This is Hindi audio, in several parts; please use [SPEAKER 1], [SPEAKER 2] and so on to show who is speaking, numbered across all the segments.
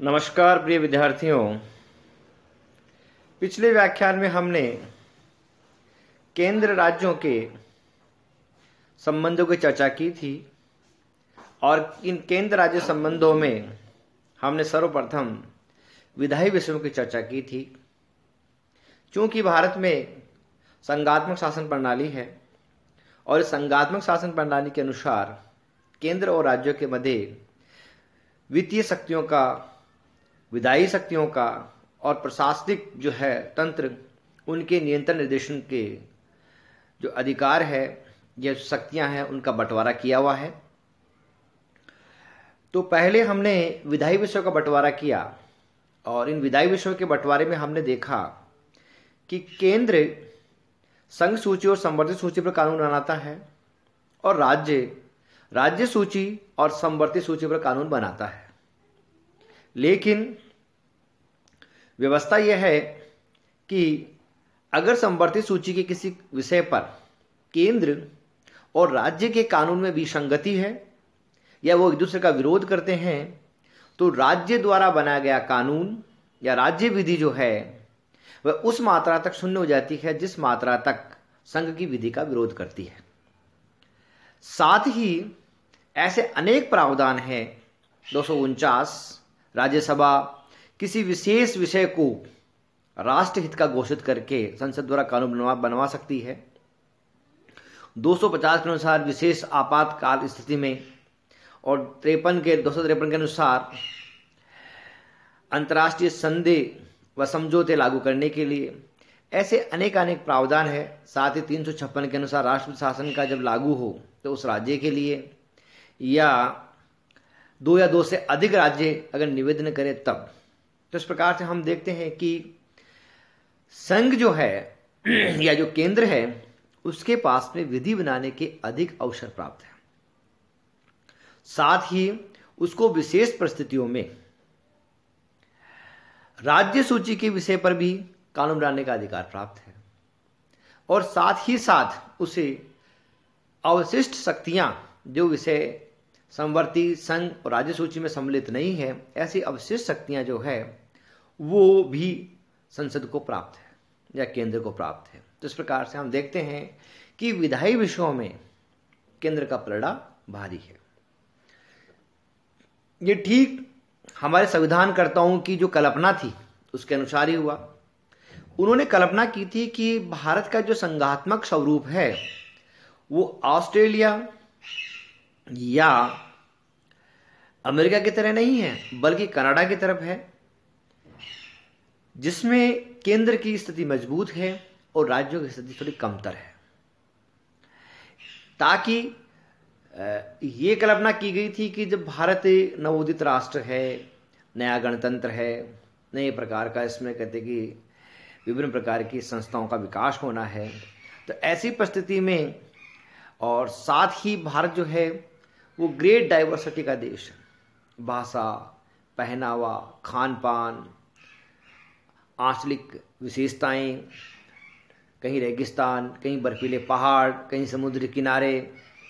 [SPEAKER 1] नमस्कार प्रिय विद्यार्थियों पिछले व्याख्यान में हमने केंद्र राज्यों के संबंधों की चर्चा की थी और इन केंद्र राज्य संबंधों में हमने सर्वप्रथम विधायी विषयों की चर्चा की थी क्योंकि भारत में संगात्मक शासन प्रणाली है और इस संगात्मक शासन प्रणाली के अनुसार केंद्र और राज्यों के मध्य वित्तीय शक्तियों का विदाई शक्तियों का और प्रशासनिक जो है तंत्र उनके नियंत्रण निर्देशन के जो अधिकार है यह शक्तियां हैं उनका बंटवारा किया हुआ है तो पहले हमने विधायी विषयों का बंटवारा किया और इन विधायी विषयों के बंटवारे में हमने देखा कि केंद्र संघ सूची और संवर्धित सूची पर कानून बनाता है और राज्य राज्य सूची और संवर्धित सूची पर कानून बनाता है लेकिन व्यवस्था यह है कि अगर संवर्धित सूची के किसी विषय पर केंद्र और राज्य के कानून में विसंगति है या वो एक दूसरे का विरोध करते हैं तो राज्य द्वारा बनाया गया कानून या राज्य विधि जो है वह उस मात्रा तक शून्य हो जाती है जिस मात्रा तक संघ की विधि का विरोध करती है साथ ही ऐसे अनेक प्रावधान हैं दो राज्यसभा किसी विशेष विषय को राष्ट्रहित का घोषित करके संसद द्वारा कानून बनवा बनवा सकती है 250 के अनुसार विशेष आपातकाल स्थिति में और त्रेपन के दो के अनुसार अंतर्राष्ट्रीय संधि व समझौते लागू करने के लिए ऐसे अनेक अनेक प्रावधान है साथ ही तीन के अनुसार राष्ट्रपति शासन का जब लागू हो तो उस राज्य के लिए या दो या दो से अधिक राज्य अगर निवेदन करें तब तो इस प्रकार से हम देखते हैं कि संघ जो है या जो केंद्र है उसके पास में विधि बनाने के अधिक अवसर प्राप्त है साथ ही उसको विशेष परिस्थितियों में राज्य सूची के विषय पर भी कानून बनाने का अधिकार प्राप्त है और साथ ही साथ उसे अवशिष्ट शक्तियां जो विषय संवर्ती संघ और राज्य सूची में सम्मिलित नहीं है ऐसी अवशिष्ट शक्तियां जो है वो भी संसद को प्राप्त है या केंद्र को प्राप्त है तो इस प्रकार से हम देखते हैं कि विधायी विषयों में केंद्र का पलड़ा भारी है ये ठीक हमारे संविधानकर्ताओं की जो कल्पना थी उसके अनुसार ही हुआ उन्होंने कल्पना की थी कि भारत का जो संघात्मक स्वरूप है वो ऑस्ट्रेलिया या अमेरिका की तरह नहीं है बल्कि कनाडा की तरफ है जिसमें केंद्र की स्थिति मजबूत है और राज्यों की स्थिति थोड़ी कमतर है ताकि ये कल्पना की गई थी कि जब भारत नवोदित राष्ट्र है नया गणतंत्र है नए प्रकार का इसमें कहते कि विभिन्न प्रकार की संस्थाओं का विकास होना है तो ऐसी परिस्थिति में और साथ ही भारत जो है वो ग्रेट डाइवर्सिटी का देश है भाषा पहनावा खान पान आंचलिक विशेषताएं कहीं रेगिस्तान कहीं बर्फीले पहाड़ कहीं समुद्र किनारे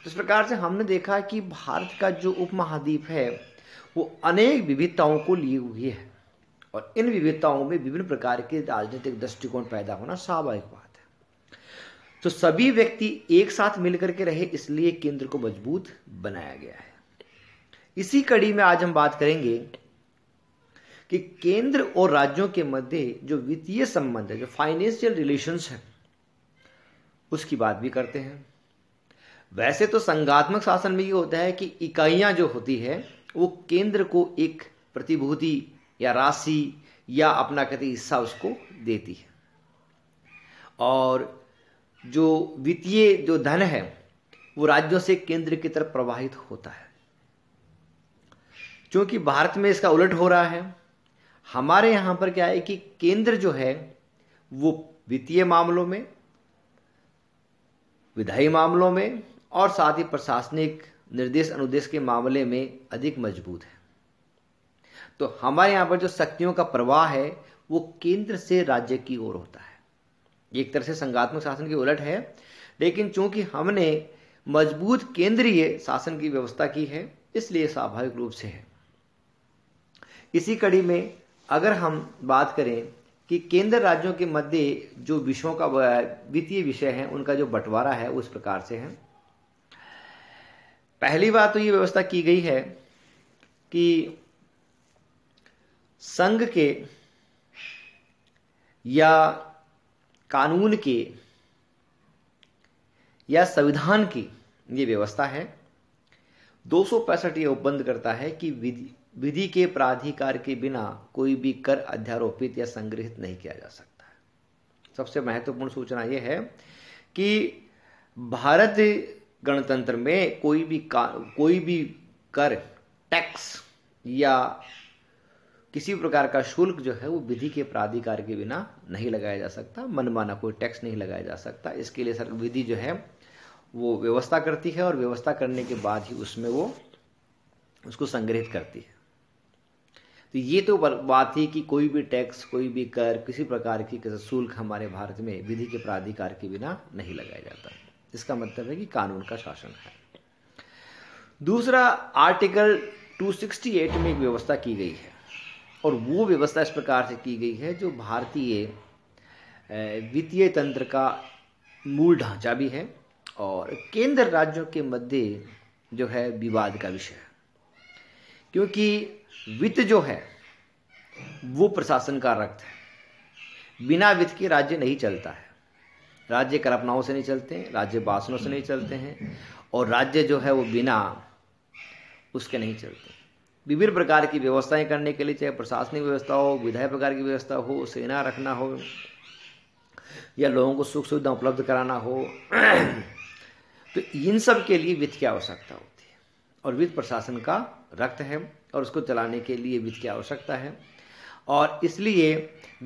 [SPEAKER 1] इस प्रकार से हमने देखा कि भारत का जो उपमहाद्वीप है वो अनेक विविधताओं को लिए हुई है और इन विविधताओं में विभिन्न प्रकार के राजनीतिक दृष्टिकोण पैदा होना स्वाभाविक हुआ तो सभी व्यक्ति एक साथ मिलकर के रहे इसलिए केंद्र को मजबूत बनाया गया है इसी कड़ी में आज हम बात करेंगे कि केंद्र और राज्यों के मध्य जो वित्तीय संबंध है जो फाइनेंशियल रिलेशंस है उसकी बात भी करते हैं वैसे तो संघात्मक शासन में ये होता है कि इकाइयां जो होती है वो केंद्र को एक प्रतिभूति या राशि या अपना कहते हिस्सा उसको देती है और जो वित्तीय जो धन है वो राज्यों से केंद्र की तरफ प्रवाहित होता है क्योंकि भारत में इसका उलट हो रहा है हमारे यहां पर क्या है कि केंद्र जो है वो वित्तीय मामलों में विधायी मामलों में और साथ ही प्रशासनिक निर्देश अनुदेश के मामले में अधिक मजबूत है तो हमारे यहां पर जो शक्तियों का प्रवाह है वो केंद्र से राज्य की ओर होता है एक तरह से संगात्मक शासन की उलट है लेकिन चूंकि हमने मजबूत केंद्रीय शासन की व्यवस्था की है इसलिए स्वाभाविक रूप से है इसी कड़ी में अगर हम बात करें कि केंद्र राज्यों के मध्य जो विषयों का वित्तीय विषय है उनका जो बंटवारा है उस प्रकार से है पहली बात तो ये व्यवस्था की गई है कि संघ के या कानून के या संविधान की ये व्यवस्था है दो सौ पैंसठ ये उपबंध करता है कि विधि के प्राधिकार के बिना कोई भी कर अध्यारोपित या संग्रहित नहीं किया जा सकता सबसे महत्वपूर्ण सूचना यह है कि भारत गणतंत्र में कोई भी कोई भी कर टैक्स या किसी प्रकार का शुल्क जो है वो विधि के प्राधिकार के बिना नहीं लगाया जा सकता मनमाना कोई टैक्स नहीं लगाया जा सकता इसके लिए सर विधि जो है वो व्यवस्था करती है और व्यवस्था करने के बाद ही उसमें वो उसको संग्रहित करती है तो ये तो बात ही कि कोई भी टैक्स कोई भी कर किसी प्रकार की शुल्क हमारे भारत में विधि के प्राधिकार के बिना नहीं लगाया जाता इसका मतलब है कि कानून का शासन है दूसरा आर्टिकल 268 में एक व्यवस्था की गई है और वो व्यवस्था इस प्रकार से की गई है जो भारतीय वित्तीय तंत्र का मूल ढांचा भी है और केंद्र राज्यों के मध्य जो है विवाद का विषय है क्योंकि वित्त जो है वो प्रशासन का रक्त है बिना वित्त के राज्य नहीं चलता है राज्य कल्पनाओं से नहीं चलते राज्य वासनों से नहीं चलते हैं और राज्य जो है वो बिना उसके नहीं चलते विभिन्न प्रकार की व्यवस्थाएं करने के लिए चाहे प्रशासनिक व्यवस्था हो विधायक प्रकार की व्यवस्था हो सेना रखना हो या लोगों को सुख सुविधा उपलब्ध कराना हो तो इन सब के लिए वित्त की आवश्यकता होती है और वित्त प्रशासन का रक्त है और उसको चलाने के लिए वित्त की आवश्यकता है और इसलिए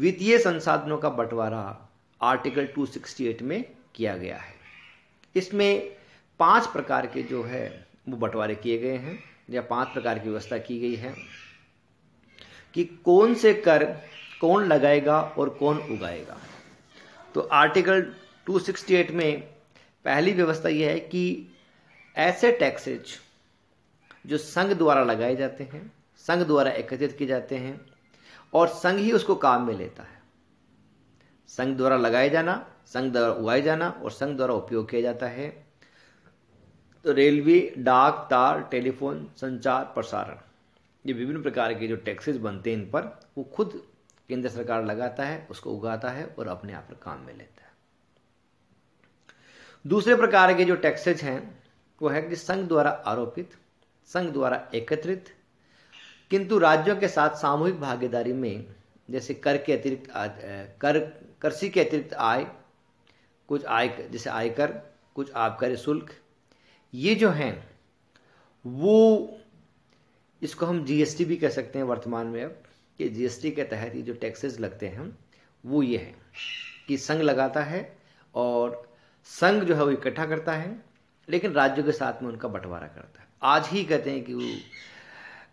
[SPEAKER 1] वित्तीय संसाधनों का बंटवारा आर्टिकल 268 में किया गया है इसमें पांच प्रकार के जो है वो बंटवारे किए गए हैं या पांच प्रकार की व्यवस्था की गई है कि कौन से कर कौन लगाएगा और कौन उगाएगा तो आर्टिकल 268 में पहली व्यवस्था यह है कि ऐसे टैक्सेज जो संघ द्वारा लगाए जाते हैं संघ द्वारा एकत्रित किए जाते हैं और संघ ही उसको काम में लेता है संघ द्वारा लगाए जाना संघ द्वारा उगाए जाना और संघ द्वारा उपयोग किया जाता है तो रेलवे डाक तार टेलीफोन संचार प्रसारण ये विभिन्न प्रकार के जो टैक्सेस बनते हैं इन पर वो खुद केंद्र सरकार लगाता है उसको उगाता है और अपने आप पर काम में लेता है दूसरे प्रकार के जो टैक्सेज हैं वो है कि संघ द्वारा आरोपित संघ द्वारा एकत्रित किंतु राज्यों के साथ सामूहिक भागीदारी में जैसे कर के अतिरिक्त कर कृषि के अतिरिक्त आय कुछ आय जैसे आयकर कुछ आबकारी शुल्क ये जो हैं वो इसको हम जीएसटी भी कह सकते हैं वर्तमान में अब कि जीएसटी के तहत ये जो टैक्सेस लगते हैं वो ये हैं कि संघ लगाता है और संघ जो है वो इकट्ठा करता है लेकिन राज्यों के साथ में उनका बंटवारा करता है आज ही कहते हैं कि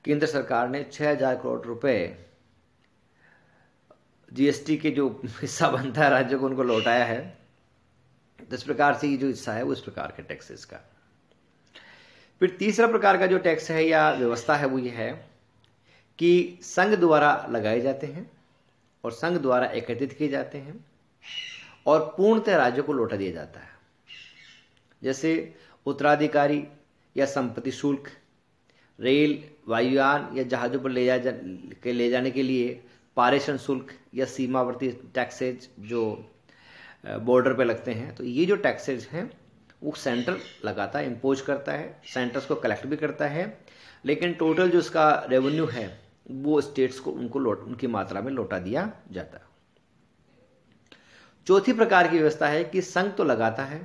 [SPEAKER 1] केंद्र सरकार ने 6000 करोड़ रुपए जीएसटी के जो हिस्सा बनता है राज्यों को उनको लौटाया है तो इस प्रकार से ये जो हिस्सा है वो इस प्रकार के टैक्सेस का फिर तीसरा प्रकार का जो टैक्स है या व्यवस्था है वो ये है कि संघ द्वारा लगाए जाते हैं और संघ द्वारा एकत्रित किए जाते हैं और पूर्णतः राज्य को लौटा दिया जाता है जैसे उत्तराधिकारी या संपत्ति शुल्क रेल वायुयान या जहाज़ों पर ले जा के ले जाने के लिए पारेषण शुल्क या सीमावर्ती टैक्सेज जो बॉर्डर पर लगते हैं तो ये जो टैक्सेज हैं वो सेंटर लगाता है इम्पोज करता है सेंटर्स को कलेक्ट भी करता है लेकिन टोटल जो इसका रेवेन्यू है वो स्टेट्स को उनको लौट उनकी मात्रा में लौटा दिया जाता है चौथी प्रकार की व्यवस्था है कि संघ तो लगाता है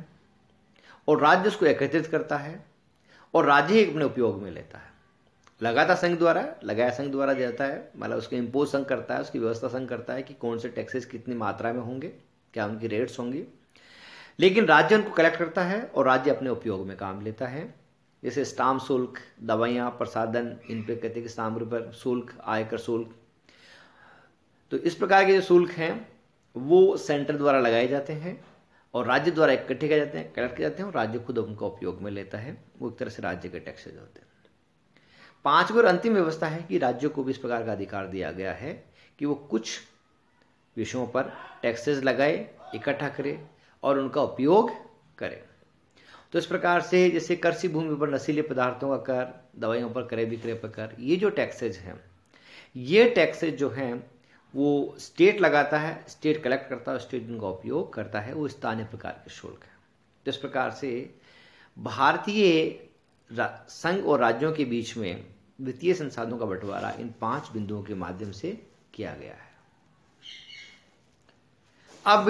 [SPEAKER 1] और राज्य उसको एकत्रित करता है और राज्य ही अपने उपयोग में लेता है लगाता संघ द्वारा लगाया संघ द्वारा जाता है मतलब उसके इम्पोज संघ करता है उसकी व्यवस्था संघ करता है कि कौन से टैक्सेस कितनी मात्रा में होंगे क्या उनकी रेट्स होंगी लेकिन राज्य उनको कलेक्ट करता है और राज्य अपने उपयोग में काम लेता है जैसे स्टाम शुल्क दवाइयाँ प्रसादन इन पर कहते हैं कि स्टाम पर शुल्क आयकर शुल्क तो इस प्रकार के जो शुल्क हैं वो सेंटर द्वारा लगाए जाते हैं और राज्य द्वारा इकट्ठे किए जाते हैं कलेक्ट किए जाते हैं और राज्य खुद उनका उपयोग में लेता है वो एक तरह से राज्य के टैक्सेज होते हैं पांचवी और अंतिम व्यवस्था है कि राज्यों को भी इस प्रकार का अधिकार दिया गया है कि वो कुछ विषयों पर टैक्सेस लगाए इकट्ठा करे और उनका उपयोग करें तो इस प्रकार से जैसे कृषि भूमि पर नशीले पदार्थों का कर दवाइयों पर क्रय विक्रय पर कर ये जो टैक्सेज हैं ये टैक्सेज जो हैं वो स्टेट लगाता है स्टेट कलेक्ट करता है स्टेट उनका उपयोग करता है वो स्थानीय प्रकार के शुल्क है तो इस प्रकार से भारतीय संघ और राज्यों के बीच में वित्तीय संसाधनों का बंटवारा इन पांच बिंदुओं के माध्यम से किया गया है अब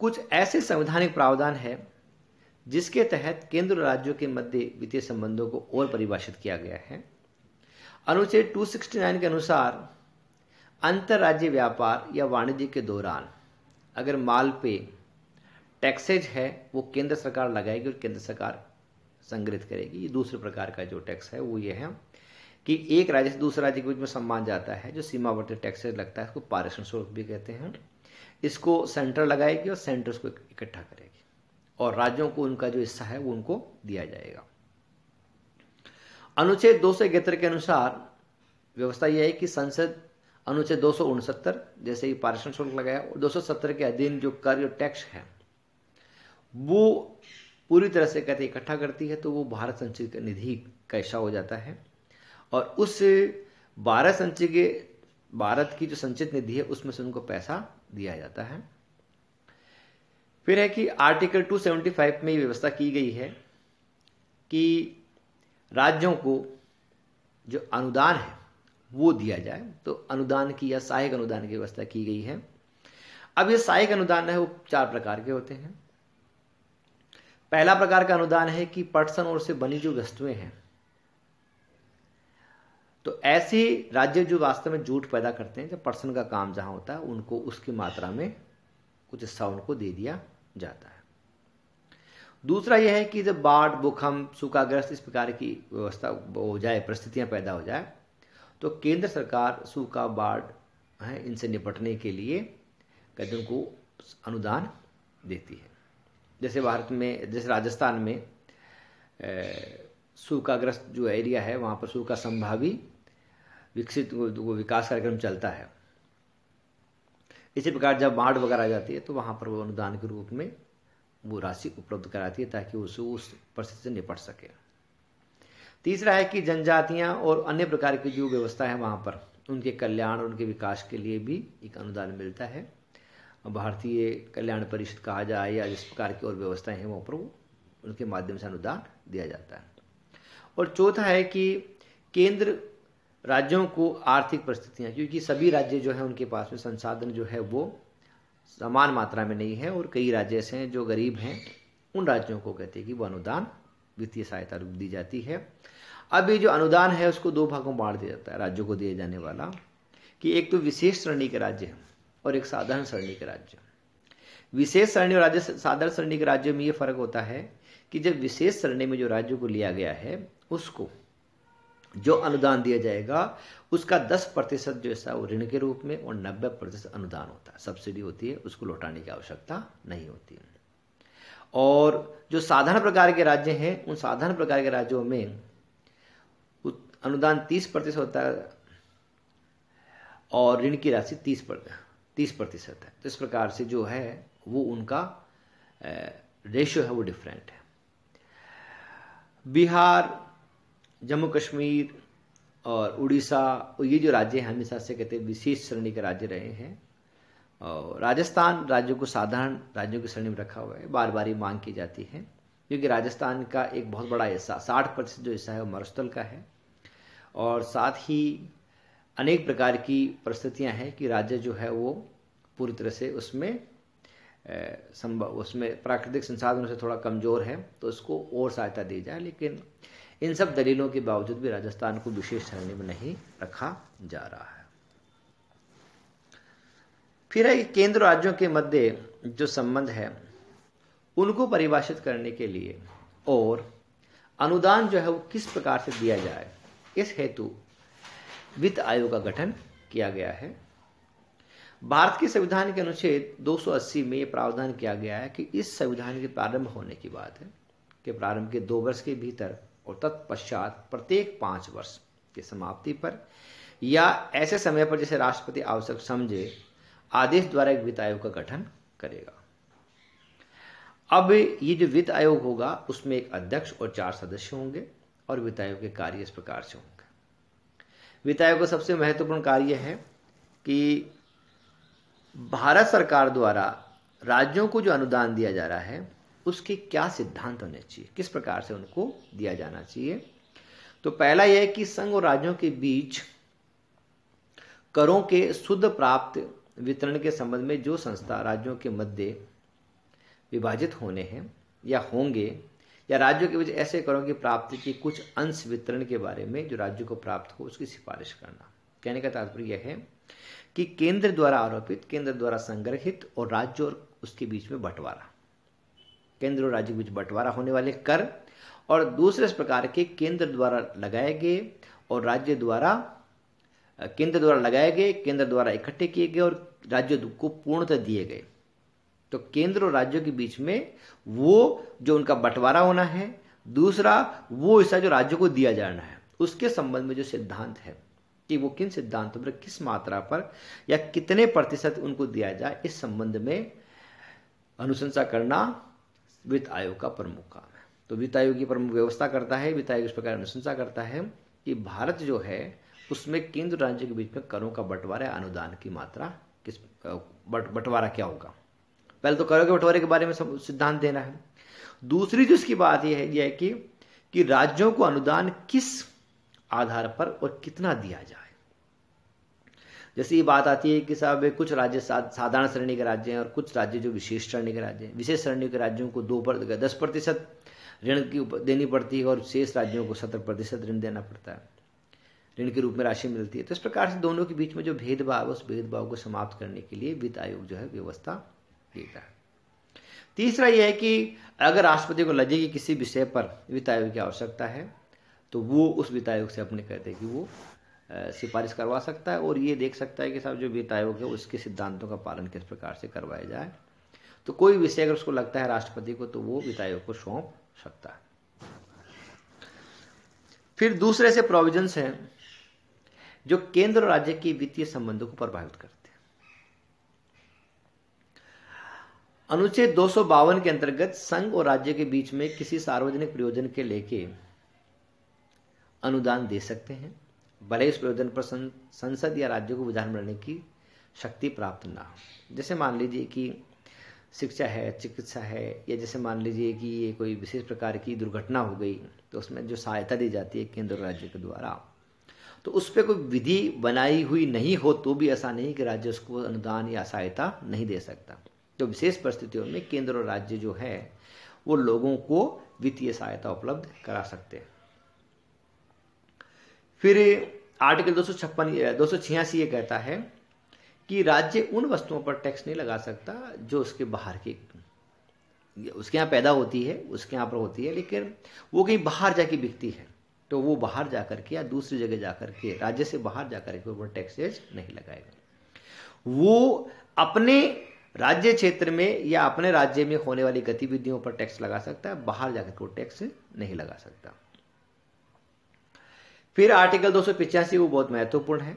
[SPEAKER 1] कुछ ऐसे संवैधानिक प्रावधान है जिसके तहत केंद्र और राज्यों के मध्य वित्तीय संबंधों को और परिभाषित किया गया है अनुच्छेद 269 के अनुसार अंतर्राज्य व्यापार या वाणिज्य के दौरान अगर माल पे टैक्सेज है वो केंद्र सरकार लगाएगी और केंद्र सरकार संग्रहित करेगी ये दूसरे प्रकार का जो टैक्स है वो ये है कि एक राज्य से दूसरे राज्य के बीच में सम्मान जाता है जो सीमावर्ती टैक्सेज लगता है उसको पारिश्रम स्वरूप भी कहते हैं इसको सेंटर लगाएगी और सेंटर उसको इकट्ठा करेगी और राज्यों को उनका जो हिस्सा है वो उनको दिया जाएगा अनुच्छेद दो सौ के अनुसार व्यवस्था यह है कि संसद अनुच्छेद दो जैसे ही पारिश्रम शुल्क लगाया और 270 के अधीन जो कर और टैक्स है वो पूरी तरह से कहते इकट्ठा करती है तो वो भारत संचित निधि का हिस्सा हो जाता है और उस भारत संचित भारत की जो संचित निधि है उसमें से उनको पैसा दिया जाता है फिर है कि आर्टिकल 275 में व्यवस्था की गई है कि राज्यों को जो अनुदान है वो दिया जाए तो अनुदान की या सहायक अनुदान की व्यवस्था की गई है अब ये सहायक अनुदान है वो चार प्रकार के होते हैं पहला प्रकार का अनुदान है कि पटसन और से बनी जो वस्तुएं हैं तो ऐसे राज्य जो वास्तव में झूठ पैदा करते हैं जब पर्सन का काम जहाँ होता है उनको उसकी मात्रा में कुछ हिस्सा उनको दे दिया जाता है दूसरा यह है कि जब बाढ़ भूकंप सूखाग्रस्त इस प्रकार की व्यवस्था हो जाए परिस्थितियाँ पैदा हो जाए तो केंद्र सरकार सूखा बाढ़ है इनसे निपटने के लिए कहते उनको अनुदान देती है जैसे भारत में जैसे राजस्थान में ए, सूखाग्रस्त जो एरिया है वहाँ पर सूखा संभावी विकसित वो विकास कार्यक्रम चलता है इसी प्रकार जब बाढ़ वगैरह आ जाती है तो वहाँ पर वो अनुदान के रूप में वो राशि उपलब्ध कराती है ताकि उसे उस परिस्थिति से निपट सके तीसरा है कि जनजातियाँ और अन्य प्रकार की जो व्यवस्था है वहाँ पर उनके कल्याण और उनके विकास के लिए भी एक अनुदान मिलता है भारतीय कल्याण परिषद कहा जाए या जिस प्रकार की और व्यवस्थाएं हैं वहाँ पर वो उनके माध्यम से अनुदान दिया जाता है और चौथा है कि केंद्र राज्यों को आर्थिक परिस्थितियाँ क्योंकि सभी राज्य जो है उनके पास में संसाधन जो है वो समान मात्रा में नहीं है और कई राज्य ऐसे हैं जो गरीब हैं उन राज्यों को कहते हैं कि वो अनुदान वित्तीय सहायता रूप दी जाती है अब ये जो अनुदान है उसको दो भागों में बांट दिया जाता है राज्यों को दिए जाने वाला कि एक तो विशेष श्रेणी के राज्य और एक साधारण श्रेणी के राज्य विशेष श्रेणी और राज्य साधारण श्रेणी के राज्यों में ये फर्क होता है कि जब विशेष श्रेणी में जो राज्यों को लिया गया है उसको जो अनुदान दिया जाएगा उसका 10 प्रतिशत जो है वो ऋण के रूप में और 90 प्रतिशत अनुदान होता है सब्सिडी होती है उसको लौटाने की आवश्यकता नहीं होती और जो साधारण प्रकार के राज्य हैं उन साधारण प्रकार के राज्यों में अनुदान 30 प्रतिशत होता है और ऋण की राशि 30 तीस प्रतिशत है तो इस प्रकार से जो है वो उनका रेशियो है वो डिफरेंट है बिहार जम्मू कश्मीर और उड़ीसा और ये जो राज्य हैं हमेशा से कहते हैं विशेष श्रेणी के राज्य रहे हैं और राजस्थान राज्यों को साधारण राज्यों की श्रेणी में रखा हुआ है बार बार ही मांग की जाती है क्योंकि राजस्थान का एक बहुत बड़ा हिस्सा साठ प्रतिशत जो हिस्सा है वो मरुस्थल का है और साथ ही अनेक प्रकार की परिस्थितियाँ हैं कि राज्य जो है वो पूरी तरह से उसमें संभव उसमें प्राकृतिक संसाधनों से थोड़ा कमज़ोर है तो उसको और सहायता दी जाए लेकिन इन सब दलीलों के बावजूद भी राजस्थान को विशेष श्रेणी में नहीं रखा जा रहा है फिर है केंद्र राज्यों के मध्य जो संबंध है उनको परिभाषित करने के लिए और अनुदान जो है वो किस प्रकार से दिया जाए इस हेतु वित्त आयोग का गठन किया गया है भारत के संविधान के अनुच्छेद 280 में यह प्रावधान किया गया है कि इस संविधान के प्रारंभ होने की बात है कि प्रारंभ के दो वर्ष के भीतर और तत्पश्चात प्रत्येक पांच वर्ष की समाप्ति पर या ऐसे समय पर जैसे राष्ट्रपति आवश्यक समझे आदेश द्वारा एक वित्त आयोग का गठन करेगा अब ये जो वित्त आयोग होगा उसमें एक अध्यक्ष और चार सदस्य होंगे और वित्त आयोग के कार्य इस प्रकार से होंगे वित्त आयोग का सबसे महत्वपूर्ण कार्य है कि भारत सरकार द्वारा राज्यों को जो अनुदान दिया जा रहा है उसके क्या सिद्धांत होने चाहिए किस प्रकार से उनको दिया जाना चाहिए तो पहला यह है कि संघ और राज्यों के बीच करों के शुद्ध प्राप्त वितरण के संबंध में जो संस्था राज्यों के मध्य विभाजित होने हैं या होंगे या राज्यों के बीच ऐसे करों की प्राप्ति की कुछ अंश वितरण के बारे में जो राज्य को प्राप्त हो उसकी सिफारिश करना कहने का तात्पर्य यह है कि केंद्र द्वारा आरोपित केंद्र द्वारा संग्रहित और राज्य और उसके बीच में बंटवारा केंद्र और राज्य के बीच बंटवारा होने वाले कर और दूसरे प्रकार के केंद्र द्वारा लगाए गए और राज्य द्वारा केंद्र द्वारा लगाए गए केंद्र द्वारा इकट्ठे किए गए और राज्य को पूर्णतः दिए गए तो केंद्र और राज्यों के बीच में वो जो उनका बंटवारा होना है दूसरा वो हिस्सा जो राज्यों को दिया जाना है उसके संबंध में जो सिद्धांत है कि वो किन सिद्धांतों पर किस मात्रा पर या कितने प्रतिशत उनको दिया जाए इस संबंध में अनुशंसा करना वित्त आयोग का प्रमुख काम है तो वित्त आयोग की प्रमुख व्यवस्था करता है वित्त आयोग इस प्रकार अनुशंसा करता है कि भारत जो है उसमें केंद्र राज्य के बीच में करों का बंटवारा अनुदान की मात्रा किस बंटवारा क्या होगा पहले तो करों के बंटवारे के बारे में सिद्धांत देना है दूसरी जो इसकी बात यह है, यह कि कि राज्यों को अनुदान किस आधार पर और कितना दिया जाए जैसे ये बात आती है कि साहब कुछ राज्य साधारण श्रेणी के राज्य हैं और कुछ राज्य जो विशेष श्रेणी के राज्य हैं विशेष श्रेणी के राज्यों को दो पर दस प्रतिशत ऋण की देनी पड़ती है और शेष राज्यों को सत्तर प्रतिशत ऋण देना पड़ता है ऋण के रूप में राशि मिलती है तो इस प्रकार से दोनों के बीच में जो भेदभाव है उस भेदभाव को समाप्त करने के लिए वित्त आयोग जो है व्यवस्था देता है तीसरा यह है कि अगर राष्ट्रपति को लगे कि किसी विषय पर वित्त आयोग की आवश्यकता है तो वो उस वित्त आयोग से अपने कहते हैं कि वो सिफारिश करवा सकता है और ये देख सकता है कि साहब जो वित्त आयोग है उसके सिद्धांतों का पालन किस प्रकार से करवाया जाए तो कोई विषय अगर उसको लगता है राष्ट्रपति को तो वो वित्त आयोग को सौंप सकता है फिर दूसरे से प्रोविजंस हैं जो केंद्र और राज्य के वित्तीय संबंधों को प्रभावित करते हैं अनुच्छेद दो के अंतर्गत संघ और राज्य के बीच में किसी सार्वजनिक प्रयोजन के लेके अनुदान दे सकते हैं भले इस प्रयोजन पर संसद या राज्यों को विधान बनाने की शक्ति प्राप्त ना हो जैसे मान लीजिए कि शिक्षा है चिकित्सा है या जैसे मान लीजिए कि ये कोई विशेष प्रकार की दुर्घटना हो गई तो उसमें जो सहायता दी जाती है केंद्र और राज्य के द्वारा तो उस पर कोई विधि बनाई हुई नहीं हो तो भी ऐसा नहीं कि राज्य उसको अनुदान या सहायता नहीं दे सकता तो विशेष परिस्थितियों में केंद्र और राज्य जो है वो लोगों को वित्तीय सहायता उपलब्ध करा सकते हैं फिर आर्टिकल दो सौ छप्पन दो सौ छियासी ये कहता है कि राज्य उन वस्तुओं पर टैक्स नहीं लगा सकता जो उसके बाहर की उसके यहाँ पैदा होती है उसके यहाँ पर होती है लेकिन वो कहीं बाहर जाके बिकती है तो वो बाहर जाकर के या दूसरी जगह जाकर के राज्य से बाहर जाकर के ऊपर टैक्सेज नहीं लगाएगा वो अपने राज्य क्षेत्र में या अपने राज्य में होने वाली गतिविधियों पर टैक्स लगा सकता है बाहर जाकर के वो टैक्स नहीं लगा सकता फिर आर्टिकल दो वो बहुत महत्वपूर्ण है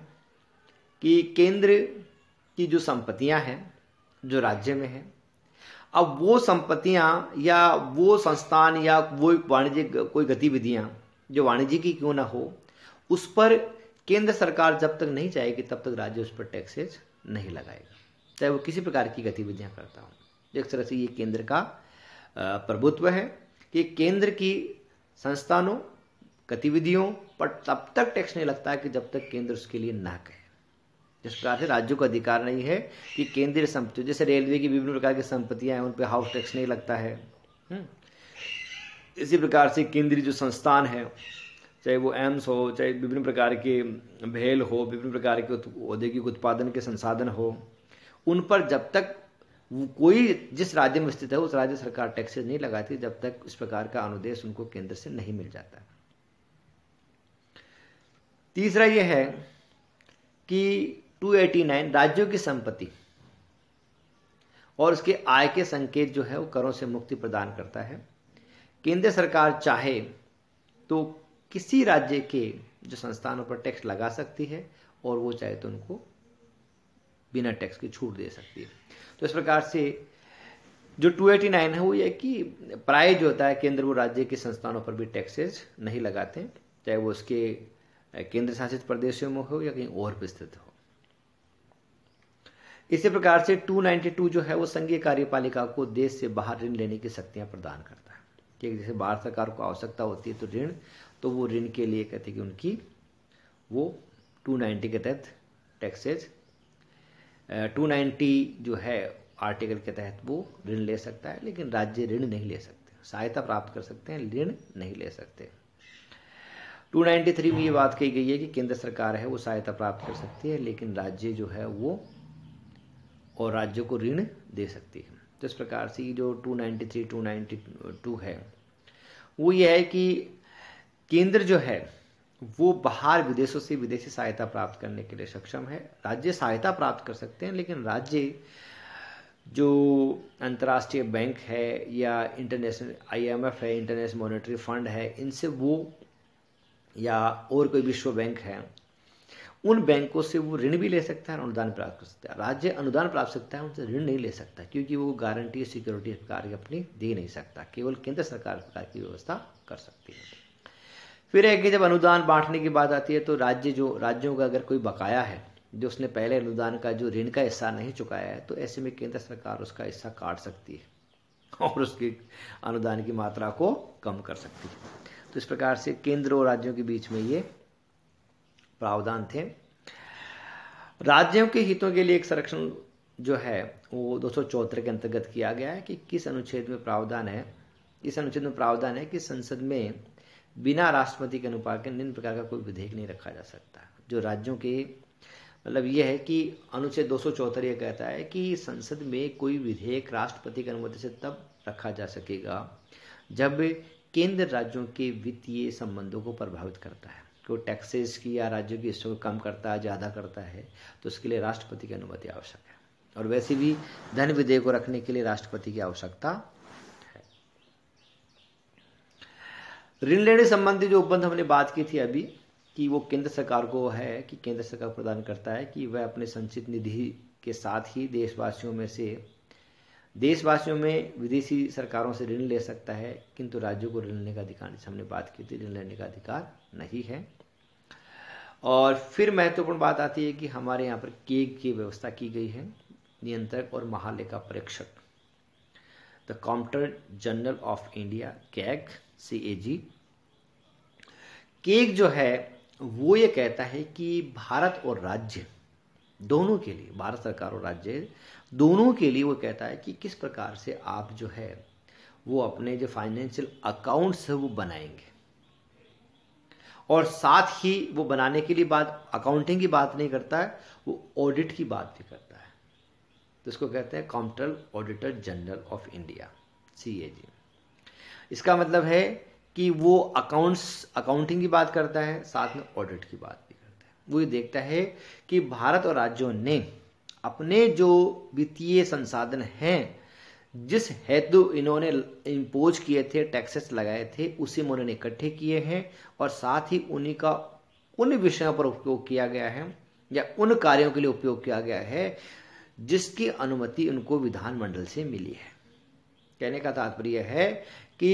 [SPEAKER 1] कि केंद्र की जो संपत्तियां हैं जो राज्य में है अब वो संपत्तियां या वो संस्थान या वो वाणिज्य कोई गतिविधियां जो वाणिज्य की क्यों ना हो उस पर केंद्र सरकार जब तक नहीं चाहेगी तब तक राज्य उस पर टैक्सेज नहीं लगाएगा चाहे वो किसी प्रकार की गतिविधियां करता हो एक तरह से ये केंद्र का प्रभुत्व है कि केंद्र की संस्थानों गतिविधियों पर तब तक टैक्स नहीं लगता है कि जब तक केंद्र उसके लिए ना कहे जिस प्रकार से राज्यों का अधिकार नहीं है कि केंद्रीय संपत्ति जैसे रेलवे की विभिन्न प्रकार की संपत्तियां हैं उन पर हाउस टैक्स नहीं लगता है हम्म। इसी प्रकार से केंद्रीय जो संस्थान है चाहे वो एम्स हो चाहे विभिन्न प्रकार के भेल हो विभिन्न प्रकार के औद्योगिक उत्पादन के संसाधन हो उन पर जब तक कोई जिस राज्य में स्थित है उस राज्य सरकार टैक्सेस नहीं लगाती जब तक इस प्रकार का अनुदेश उनको केंद्र से नहीं मिल जाता तीसरा यह है कि 289 राज्यों की संपत्ति और उसके आय के संकेत जो है वो करों से मुक्ति प्रदान करता है केंद्र सरकार चाहे तो किसी राज्य के जो संस्थानों पर टैक्स लगा सकती है और वो चाहे तो उनको बिना टैक्स की छूट दे सकती है तो इस प्रकार से जो 289 है वो ये कि प्राय जो होता है केंद्र वो राज्य के संस्थानों पर भी टैक्सेस नहीं लगाते चाहे वो उसके केंद्र शासित प्रदेशों में हो या कहीं और पर स्थित हो इसी प्रकार से 292 जो है वो संघीय कार्यपालिका को देश से बाहर ऋण लेने की शक्तियां प्रदान करता है ठीक जैसे भारत सरकार को आवश्यकता होती है तो ऋण तो वो ऋण के लिए कहते हैं कि उनकी वो 290 के तहत टैक्सेज 290 जो है आर्टिकल के तहत वो ऋण ले सकता है लेकिन राज्य ऋण नहीं ले सकते सहायता प्राप्त कर सकते हैं ऋण नहीं ले सकते 293 में ये हाँ। बात कही गई है कि केंद्र सरकार है वो सहायता प्राप्त कर सकती है लेकिन राज्य जो है वो और राज्यों को ऋण दे सकती है तो इस प्रकार से जो 293 292 है वो ये है कि केंद्र जो है वो बाहर विदेशों से विदेशी सहायता प्राप्त करने के लिए सक्षम है राज्य सहायता प्राप्त कर सकते हैं लेकिन राज्य जो अंतर्राष्ट्रीय बैंक है या इंटरनेशनल आईएमएफ है इंटरनेशनल मॉनेटरी फंड है इनसे वो या और कोई विश्व बैंक है उन बैंकों से वो ऋण भी ले सकता है और अनुदान प्राप्त कर सकता है राज्य अनुदान प्राप्त सकता है उनसे ऋण नहीं ले सकता क्योंकि वो गारंटी सिक्योरिटी सरकार की अपनी दे नहीं सकता केवल केंद्र सरकार प्रकार की व्यवस्था कर सकती है फिर है कि जब अनुदान बांटने की बात आती है तो राज्य जो राज्यों का अगर कोई बकाया है जो उसने पहले अनुदान का जो ऋण का हिस्सा नहीं चुकाया है तो ऐसे में केंद्र सरकार उसका हिस्सा काट सकती है और उसकी अनुदान की मात्रा को कम कर सकती है तो इस प्रकार से केंद्र और राज्यों के बीच में ये प्रावधान थे राज्यों के हितों के लिए एक संरक्षण जो है वो दो के अंतर्गत किया गया है कि किस अनुच्छेद में प्रावधान है इस अनुच्छेद में प्रावधान है कि संसद में बिना राष्ट्रपति के अनुपात के निम्न प्रकार का कोई विधेयक नहीं रखा जा सकता जो राज्यों के मतलब यह है कि अनुच्छेद दो सौ यह कहता है कि संसद में कोई विधेयक राष्ट्रपति की अनुमति से तब रखा जा सकेगा जब केंद्र राज्यों के वित्तीय संबंधों को प्रभावित करता है को टैक्सेस की या राज्यों की हिस्सों को कम करता है ज़्यादा करता है तो उसके लिए राष्ट्रपति की अनुमति आवश्यक है और वैसे भी धन विधेयक को रखने के लिए राष्ट्रपति की आवश्यकता है ऋण लेने संबंधी जो उपबंध हमने बात की थी अभी कि वो केंद्र सरकार को है कि केंद्र सरकार प्रदान करता है कि वह अपने संचित निधि के साथ ही देशवासियों में से देशवासियों में विदेशी सरकारों से ऋण ले सकता है किंतु राज्यों को ऋण लेने का अधिकार जिस हमने बात की थी ऋण लेने का अधिकार नहीं है और फिर महत्वपूर्ण बात आती है कि हमारे यहाँ पर केग की व्यवस्था की गई है नियंत्रक और महालेखा परीक्षक the counter general of India CAG C A G CAG जो है वो ये कहता है कि भारत और राज्य दोनों के लिए भारत सरकार और राज्य दोनों के लिए वो कहता है कि किस प्रकार से आप जो है वो अपने जो फाइनेंशियल अकाउंट्स है वो बनाएंगे और साथ ही वो बनाने के लिए बात अकाउंटिंग की बात नहीं करता है वो ऑडिट की बात भी करता है तो इसको कहते हैं counter auditor general of India C इसका मतलब है कि वो अकाउंट्स अकाउंटिंग की बात करता है साथ में ऑडिट की बात वो ये देखता है कि भारत और राज्यों ने अपने जो वित्तीय संसाधन हैं जिस हेतु इन्होंने इम्पोज किए थे टैक्सेस लगाए थे उसे में उन्होंने इकट्ठे किए हैं और साथ ही उन्हीं का उन विषयों पर उपयोग किया गया है या उन कार्यों के लिए उपयोग किया गया है जिसकी अनुमति उनको विधानमंडल से मिली है कहने का तात्पर्य है कि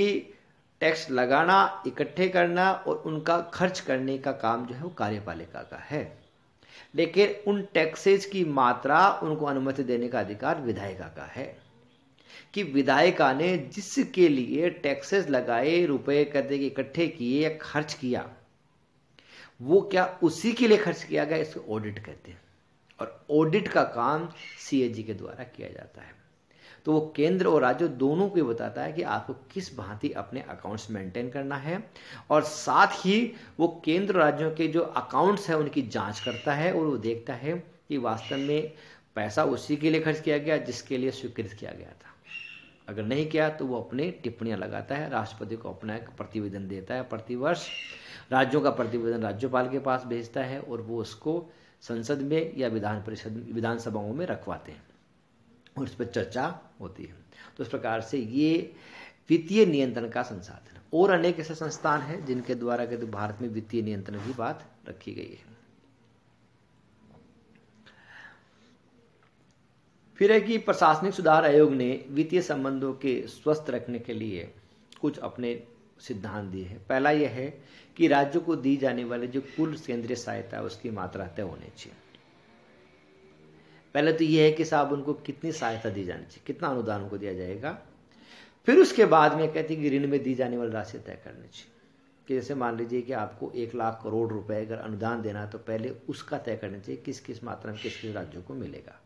[SPEAKER 1] टैक्स लगाना इकट्ठे करना और उनका खर्च करने का काम जो है वो कार्यपालिका का है लेकिन उन टैक्सेज की मात्रा उनको अनुमति देने का अधिकार विधायिका का है कि विधायिका ने जिसके लिए टैक्सेस लगाए रुपए करते इकट्ठे किए या खर्च किया वो क्या उसी के लिए खर्च किया गया इसको ऑडिट कहते हैं और ऑडिट का काम सीएजी के द्वारा किया जाता है तो वो केंद्र और राज्य दोनों को बताता है कि आपको किस भांति अपने अकाउंट्स मेंटेन करना है और साथ ही वो केंद्र राज्यों के जो अकाउंट्स हैं उनकी जांच करता है और वो देखता है कि वास्तव में पैसा उसी के लिए खर्च किया गया जिसके लिए स्वीकृत किया गया था अगर नहीं किया तो वो अपने टिप्पणियां लगाता है राष्ट्रपति को अपना प्रतिवेदन देता है प्रतिवर्ष राज्यों का प्रतिवेदन राज्यपाल के पास भेजता है और वो उसको संसद में या विधान परिषद विधानसभाओं में रखवाते हैं और इस पर चर्चा होती है तो इस प्रकार से ये वित्तीय नियंत्रण का संसाधन और अनेक ऐसे संस्थान हैं जिनके द्वारा कहते तो भारत में वित्तीय नियंत्रण की बात रखी गई है फिर है कि प्रशासनिक सुधार आयोग ने वित्तीय संबंधों के स्वस्थ रखने के लिए कुछ अपने सिद्धांत दिए हैं पहला यह है कि राज्यों को दी जाने वाले जो कुल केंद्रीय सहायता उसकी मात्रा तय होनी चाहिए पहले तो ये है कि साहब उनको कितनी सहायता दी जानी चाहिए कितना अनुदान उनको दिया जाएगा फिर उसके बाद में कहते हैं कि ऋण में दी जाने वाली राशि तय करनी चाहिए कि जैसे मान लीजिए कि आपको एक लाख करोड़ रुपए अगर अनुदान देना है तो पहले उसका तय करना चाहिए किस किस मात्रा में किस किस राज्यों को मिलेगा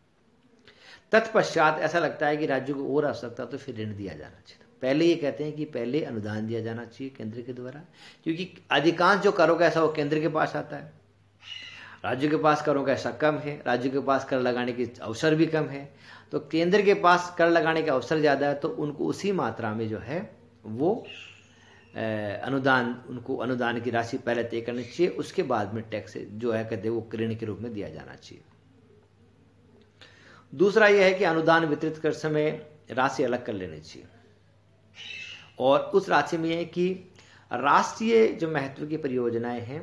[SPEAKER 1] तत्पश्चात ऐसा लगता है कि राज्यों को और आवश्यकता तो फिर ऋण दिया जाना चाहिए पहले ये कहते हैं कि पहले अनुदान दिया जाना चाहिए केंद्र के द्वारा क्योंकि अधिकांश जो करोगे ऐसा वो केंद्र के पास आता है राज्य के पास करों का ऐसा कम है राज्य के पास कर लगाने के अवसर भी कम है तो केंद्र के पास कर लगाने का अवसर ज़्यादा है तो उनको उसी मात्रा में जो है वो अनुदान उनको अनुदान की राशि पहले तय करनी चाहिए उसके बाद में टैक्स जो है कहते वो ऋण के रूप में दिया जाना चाहिए दूसरा यह है कि अनुदान वितरित कर समय राशि अलग कर लेनी चाहिए और उस राशि में यह है कि राष्ट्रीय जो महत्व की परियोजनाएं हैं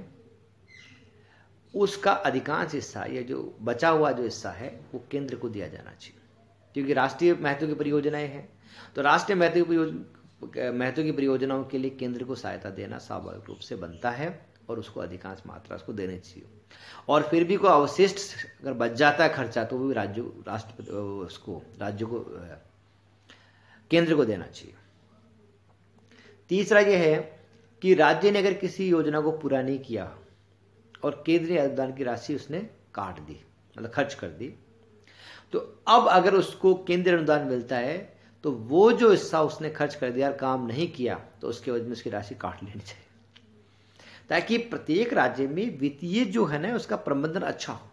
[SPEAKER 1] उसका अधिकांश हिस्सा या जो बचा हुआ जो हिस्सा है वो केंद्र को दिया जाना चाहिए क्योंकि राष्ट्रीय महत्व की परियोजनाएं हैं तो राष्ट्रीय महत्व की महत्व की परियोजनाओं के लिए केंद्र को सहायता देना स्वाभाविक रूप से बनता है और उसको अधिकांश मात्रा उसको देनी चाहिए और फिर भी कोई अवशिष्ट अगर बच जाता है खर्चा तो वो भी राज्य राष्ट्र उसको राज्य को केंद्र को देना चाहिए तीसरा यह है कि राज्य ने अगर किसी योजना को पूरा नहीं किया और केंद्रीय अनुदान की राशि उसने काट दी मतलब खर्च कर दी तो अब अगर उसको केंद्रीय अनुदान मिलता है तो वो जो हिस्सा उसने खर्च कर दिया और काम नहीं किया तो उसके वजह में उसकी राशि काट लेनी चाहिए ताकि प्रत्येक राज्य में वित्तीय जो है ना उसका प्रबंधन अच्छा हो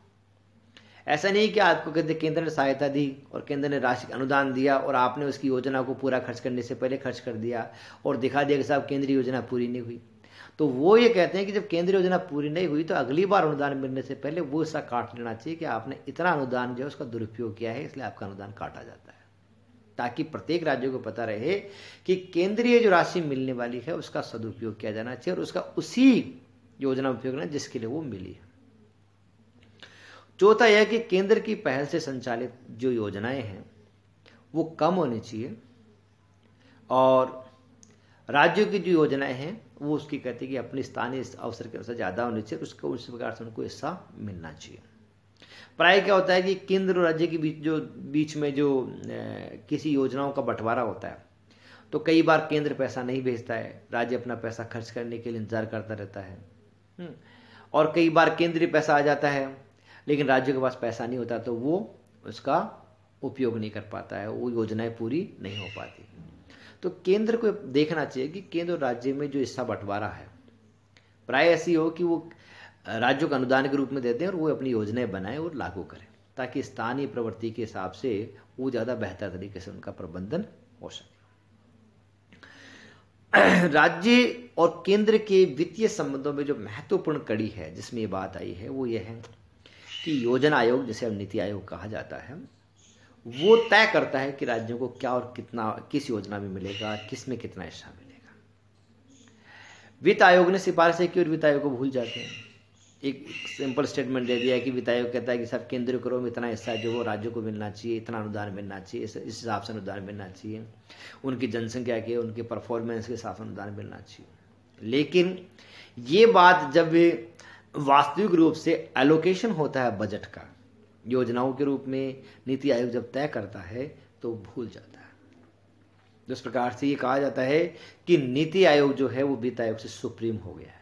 [SPEAKER 1] ऐसा नहीं कि आपको कहते केंद्र ने सहायता दी और केंद्र ने राशि अनुदान दिया और आपने उसकी योजना को पूरा खर्च करने से पहले खर्च कर दिया और दिखा दिया कि साहब केंद्रीय योजना पूरी नहीं हुई तो वो ये कहते हैं कि जब केंद्रीय योजना पूरी नहीं हुई तो अगली बार अनुदान मिलने से पहले वो हिस्सा काट लेना चाहिए कि आपने इतना अनुदान जो है उसका दुरुपयोग किया है इसलिए आपका अनुदान काटा जाता है ताकि प्रत्येक राज्यों को पता रहे कि केंद्रीय जो राशि मिलने वाली है उसका सदुपयोग किया जाना चाहिए और उसका उसी योजना उपयोग करना जिसके लिए वो मिली है चौथा यह कि केंद्र की पहल से संचालित जो योजनाएं हैं वो कम होनी चाहिए और राज्यों की जो योजनाएं हैं वो उसकी कहती है कि अपने स्थानीय अवसर के अनुसार ज़्यादा होने चाहिए उसको उस प्रकार से उनको हिस्सा मिलना चाहिए प्राय क्या होता है कि केंद्र और राज्य के बीच जो बीच में जो किसी योजनाओं का बंटवारा होता है तो कई बार केंद्र पैसा नहीं भेजता है राज्य अपना पैसा खर्च करने के लिए इंतजार करता रहता है हम्म, और कई बार केंद्रीय पैसा आ जाता है लेकिन राज्य के पास पैसा नहीं होता तो वो उसका उपयोग नहीं कर पाता है वो योजनाएं पूरी नहीं हो पाती तो केंद्र को देखना चाहिए कि केंद्र और राज्य में जो हिस्सा बंटवारा है प्राय ऐसी हो कि वो राज्यों का अनुदान के रूप में देते हैं और वो अपनी योजनाएं बनाएं और लागू करें ताकि स्थानीय प्रवृत्ति के हिसाब से वो ज़्यादा बेहतर तरीके से उनका प्रबंधन हो सके राज्य और केंद्र के वित्तीय संबंधों में जो महत्वपूर्ण कड़ी है जिसमें ये बात आई है वो ये है कि योजना आयोग जिसे अब नीति आयोग कहा जाता है वो तय करता है कि राज्यों को क्या और कितना किस योजना में मिलेगा किस में कितना हिस्सा मिलेगा वित्त आयोग ने सिफारिश की और वित्त आयोग को भूल जाते हैं एक सिंपल स्टेटमेंट दे दिया कि वित्त आयोग कहता है कि सब केंद्रीय करो में इतना हिस्सा जो वो राज्यों को मिलना चाहिए इतना अनुदान मिलना चाहिए इस हिसाब से अनुदान मिलना चाहिए उनकी जनसंख्या के उनके परफॉर्मेंस के हिसाब से अनुदान मिलना चाहिए लेकिन ये बात जब वास्तविक रूप से एलोकेशन होता है बजट का योजनाओं के रूप में नीति आयोग जब तय करता है तो भूल जाता है जिस तो प्रकार से ये कहा जाता है कि नीति आयोग जो है वो वित्त आयोग से सुप्रीम हो गया है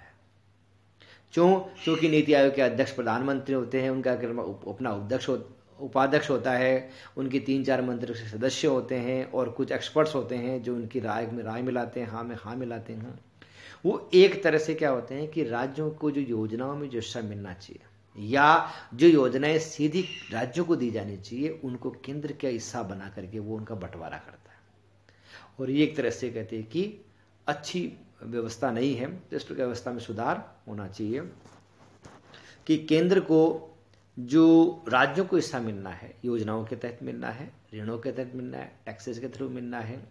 [SPEAKER 1] क्यों क्योंकि नीति आयोग के अध्यक्ष प्रधानमंत्री होते हैं उनका अपना उपध्यक्ष उपाध्यक्ष होता है उनके तीन चार मंत्री सदस्य होते हैं और कुछ एक्सपर्ट्स होते हैं जो उनकी राय में राय मिलाते हैं हाँ में हाँ मिलाते हैं वो एक तरह से क्या होते हैं कि राज्यों को जो योजनाओं में जो हिस्सा मिलना चाहिए या जो योजनाएं सीधी राज्यों को दी जानी चाहिए उनको केंद्र का हिस्सा बना करके वो उनका बंटवारा करता है और ये एक तरह से कहते हैं कि अच्छी व्यवस्था नहीं है तो इस व्यवस्था में सुधार होना चाहिए कि केंद्र को जो राज्यों को हिस्सा मिलना है योजनाओं के तहत मिलना है ऋणों के तहत मिलना है टैक्सेस के थ्रू मिलना है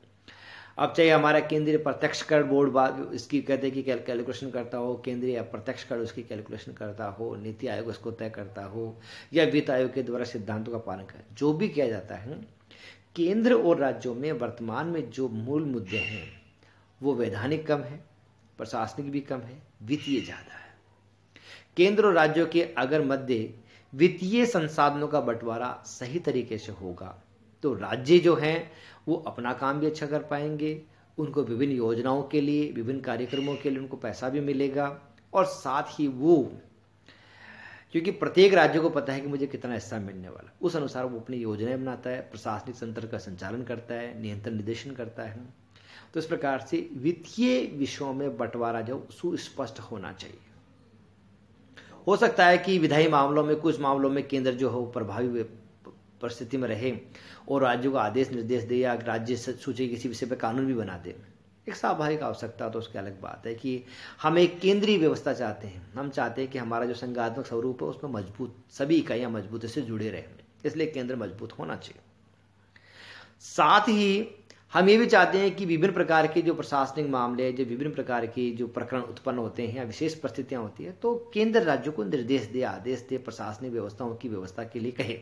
[SPEAKER 1] अब चाहे हमारा केंद्रीय प्रत्यक्ष कर बोर्ड बाद इसकी कहते हैं कि कैलकुलेशन करता हो केंद्रीय अप्रत्यक्ष कर उसकी कैलकुलेशन करता हो नीति आयोग उसको तय करता हो या वित्त आयोग के द्वारा सिद्धांतों का पालन कर जो भी किया जाता है केंद्र और राज्यों में वर्तमान में जो मूल मुद्दे हैं वो वैधानिक कम है प्रशासनिक भी कम है वित्तीय ज़्यादा है केंद्र और राज्यों के अगर मध्य वित्तीय संसाधनों का बंटवारा सही तरीके से होगा तो राज्य जो हैं वो अपना काम भी अच्छा कर पाएंगे उनको विभिन्न योजनाओं के लिए विभिन्न कार्यक्रमों के लिए उनको पैसा भी मिलेगा और साथ ही वो क्योंकि प्रत्येक राज्य को पता है कि मुझे कितना हिस्सा मिलने वाला उस अनुसार वो अपनी योजनाएं बनाता है प्रशासनिक तंत्र का संचालन करता है नियंत्रण निर्देशन करता है तो इस प्रकार से वित्तीय विषयों में बंटवारा जो सुस्पष्ट होना चाहिए हो सकता है कि विधायी मामलों में कुछ मामलों में केंद्र जो है वो प्रभावी परिस्थिति में रहे और राज्यों को आदेश निर्देश दे या राज्य सूची किसी विषय पर कानून भी बना दे एक स्वाभाविक आवश्यकता तो उसकी अलग बात है कि हम एक केंद्रीय व्यवस्था चाहते हैं हम चाहते हैं कि हमारा जो संघात्मक स्वरूप है उसमें मजबूत सभी इकाइयां मजबूती से जुड़े रहे इसलिए केंद्र मजबूत होना चाहिए साथ ही हम ये भी चाहते हैं कि विभिन्न प्रकार के जो प्रशासनिक मामले जो विभिन्न प्रकार के जो प्रकरण उत्पन्न होते हैं या विशेष परिस्थितियां होती है तो केंद्र राज्यों को निर्देश दे आदेश दे प्रशासनिक व्यवस्थाओं की व्यवस्था के लिए कहे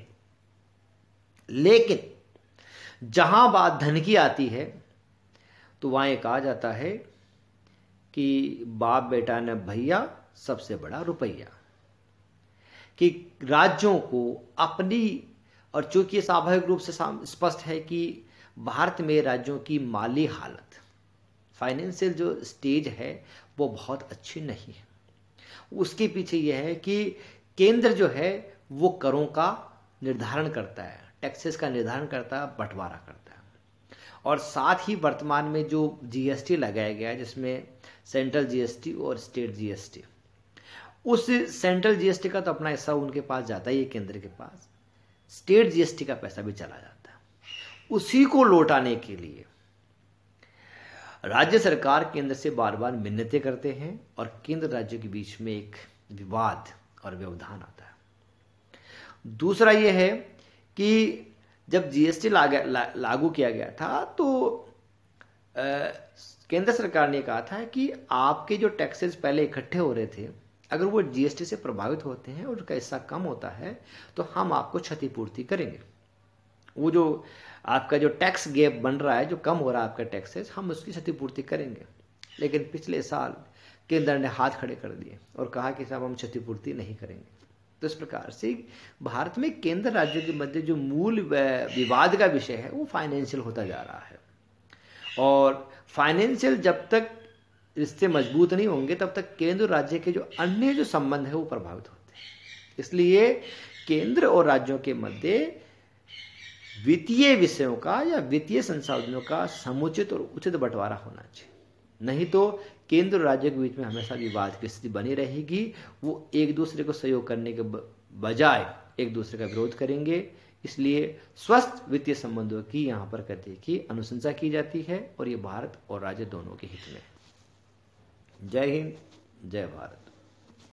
[SPEAKER 1] लेकिन जहां बात धन की आती है तो वहां ये कहा जाता है कि बाप बेटा ने भैया सबसे बड़ा रुपया कि राज्यों को अपनी और चूंकि स्वाभाविक रूप से स्पष्ट है कि भारत में राज्यों की माली हालत फाइनेंशियल जो स्टेज है वो बहुत अच्छी नहीं है उसके पीछे यह है कि केंद्र जो है वो करों का निर्धारण करता है टैक्सेस का निर्धारण करता है बंटवारा करता है और साथ ही वर्तमान में जो जीएसटी लगाया गया है जिसमें सेंट्रल जीएसटी और स्टेट जीएसटी उस सेंट्रल जीएसटी का तो अपना हिस्सा उनके पास जाता है ये केंद्र के पास स्टेट जीएसटी का पैसा भी चला जाता है उसी को लौटाने के लिए राज्य सरकार केंद्र से बार बार मिन्नते करते हैं और केंद्र राज्य के बीच में एक विवाद और व्यवधान आता है दूसरा यह है कि जब जीएसटी लागू किया गया था तो आ, केंद्र सरकार ने कहा था कि आपके जो टैक्सेस पहले इकट्ठे हो रहे थे अगर वो जीएसटी से प्रभावित होते हैं और उनका हिस्सा कम होता है तो हम आपको क्षतिपूर्ति करेंगे वो जो आपका जो टैक्स गैप बन रहा है जो कम हो रहा है आपका टैक्सेस हम उसकी क्षतिपूर्ति करेंगे लेकिन पिछले साल केंद्र ने हाथ खड़े कर दिए और कहा कि साहब हम क्षतिपूर्ति नहीं करेंगे तो इस प्रकार से भारत में केंद्र राज्यों के मध्य जो मूल विवाद का विषय है वो फाइनेंशियल होता जा रहा है और फाइनेंशियल जब तक रिश्ते मजबूत नहीं होंगे तब तक केंद्र राज्य के जो अन्य जो संबंध है वो प्रभावित होते हैं इसलिए केंद्र और राज्यों के मध्य वित्तीय विषयों का या वित्तीय संसाधनों का समुचित और उचित बंटवारा होना चाहिए नहीं तो केंद्र और राज्य के बीच में हमेशा विवाद की स्थिति बनी रहेगी वो एक दूसरे को सहयोग करने के बजाय एक दूसरे का विरोध करेंगे इसलिए स्वस्थ वित्तीय संबंधों की यहां पर कहते की अनुशंसा की जाती है और ये भारत और राज्य दोनों के हित में जय हिंद जय भारत